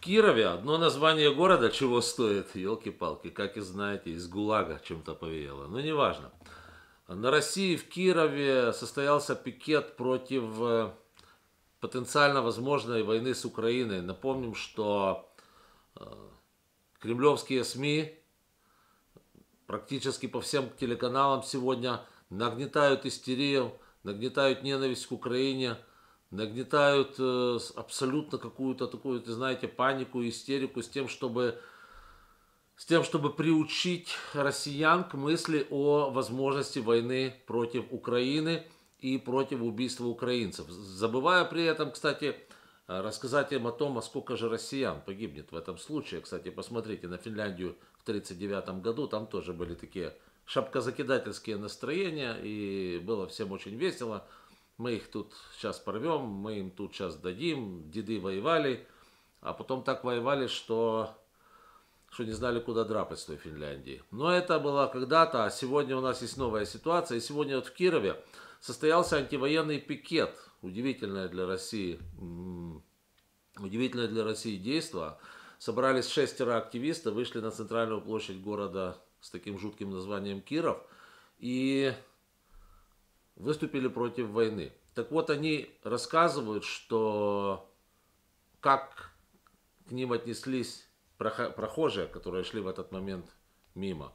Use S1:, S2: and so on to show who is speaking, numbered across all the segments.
S1: Кирове одно название города чего стоит, елки-палки, как и знаете, из ГУЛАГа чем-то повеяло, но неважно. На России в Кирове состоялся пикет против э, потенциально возможной войны с Украиной. Напомним, что э, кремлевские СМИ практически по всем телеканалам сегодня нагнетают истерию, нагнетают ненависть к Украине – нагнетают э, абсолютно какую-то такую, ты знаете, панику, истерику с тем, чтобы с тем, чтобы приучить россиян к мысли о возможности войны против Украины и против убийства украинцев. Забывая при этом, кстати, э, рассказать им о том, а сколько же россиян погибнет в этом случае. Кстати, посмотрите на Финляндию в 1939 году, там тоже были такие шапкозакидательские настроения, и было всем очень весело мы их тут сейчас порвем, мы им тут сейчас дадим, деды воевали, а потом так воевали, что, что не знали, куда драпать с той Финляндии. Но это было когда-то, а сегодня у нас есть новая ситуация, и сегодня вот в Кирове состоялся антивоенный пикет, удивительное для России, удивительное для России действие. Собрались шестеро активистов, вышли на центральную площадь города с таким жутким названием Киров, и выступили против войны. Так вот, они рассказывают, что как к ним отнеслись прохожие, которые шли в этот момент мимо.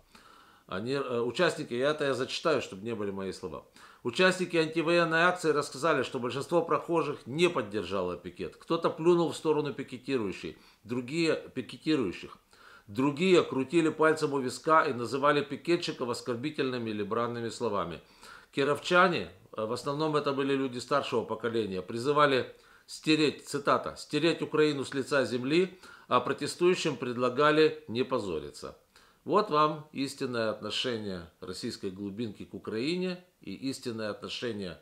S1: Они, э, участники, я это я зачитаю, чтобы не были мои слова. Участники антивоенной акции рассказали, что большинство прохожих не поддержало пикет. Кто-то плюнул в сторону пикетирующих, другие пикетирующих. Другие крутили пальцем у виска и называли пикетчиков оскорбительными или бранными словами кировчане, э, в основном это были люди старшего поколения, призывали стереть, цитата, «стереть Украину с лица земли», а протестующим предлагали не позориться. Вот вам истинное отношение российской глубинки к Украине и истинное отношение,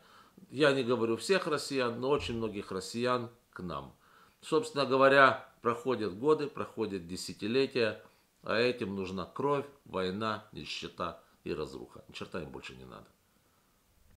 S1: я не говорю всех россиян, но очень многих россиян к нам. Собственно говоря, проходят годы, проходят десятилетия, а этим нужна кровь, война, нищета и разруха. Ни черта им больше не надо.